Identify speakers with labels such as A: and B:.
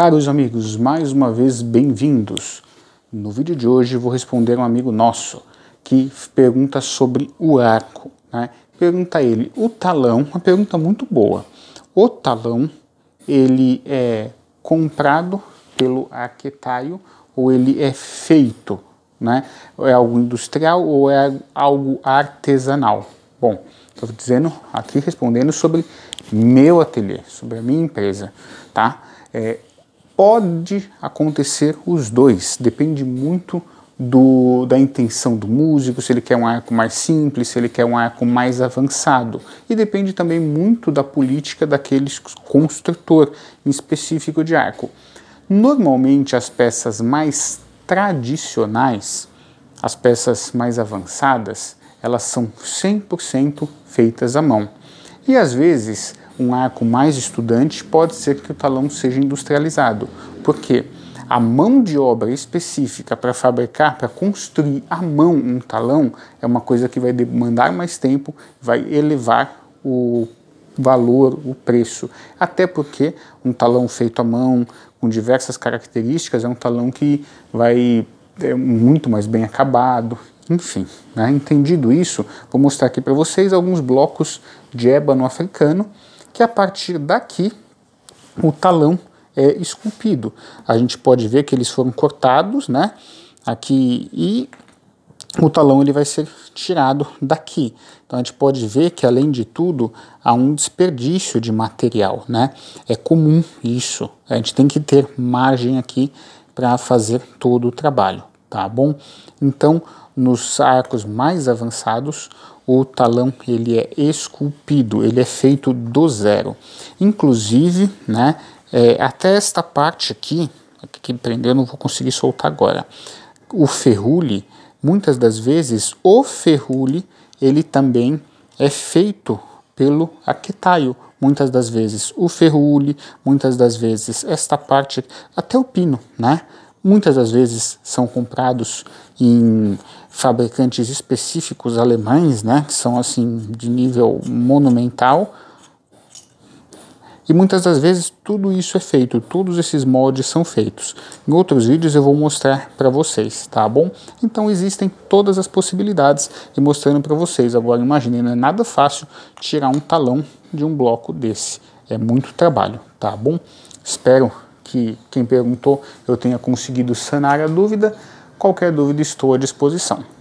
A: Caros amigos, mais uma vez bem-vindos. No vídeo de hoje vou responder um amigo nosso que pergunta sobre o arco. Né? Pergunta ele, o talão, uma pergunta muito boa. O talão, ele é comprado pelo arquetaio ou ele é feito? Né? É algo industrial ou é algo artesanal? Bom, estou dizendo aqui respondendo sobre meu ateliê, sobre a minha empresa, tá? É, Pode acontecer os dois, depende muito do, da intenção do músico, se ele quer um arco mais simples, se ele quer um arco mais avançado. E depende também muito da política daquele construtor em específico de arco. Normalmente, as peças mais tradicionais, as peças mais avançadas, elas são 100% feitas à mão. E às vezes um ar com mais estudante, pode ser que o talão seja industrializado. Por quê? A mão de obra específica para fabricar, para construir a mão um talão, é uma coisa que vai demandar mais tempo, vai elevar o valor, o preço. Até porque um talão feito à mão, com diversas características, é um talão que vai é muito mais bem acabado. Enfim, né? entendido isso, vou mostrar aqui para vocês alguns blocos de ébano africano que a partir daqui o talão é esculpido. A gente pode ver que eles foram cortados, né? Aqui e o talão ele vai ser tirado daqui. Então a gente pode ver que além de tudo há um desperdício de material, né? É comum isso. A gente tem que ter margem aqui para fazer todo o trabalho tá bom? Então, nos arcos mais avançados, o talão ele é esculpido, ele é feito do zero. Inclusive, né, é, até esta parte aqui, que prendeu, não vou conseguir soltar agora. O ferrule, muitas das vezes, o ferrule, ele também é feito pelo aquetaio, muitas das vezes o ferrule, muitas das vezes esta parte, até o pino, né? Muitas das vezes são comprados em fabricantes específicos alemães, né, que são assim de nível monumental. E muitas das vezes tudo isso é feito, todos esses moldes são feitos. Em outros vídeos eu vou mostrar para vocês, tá bom? Então existem todas as possibilidades e mostrando para vocês. Agora imagine, não é nada fácil tirar um talão de um bloco desse. É muito trabalho, tá bom? Espero que quem perguntou eu tenha conseguido sanar a dúvida. Qualquer dúvida, estou à disposição.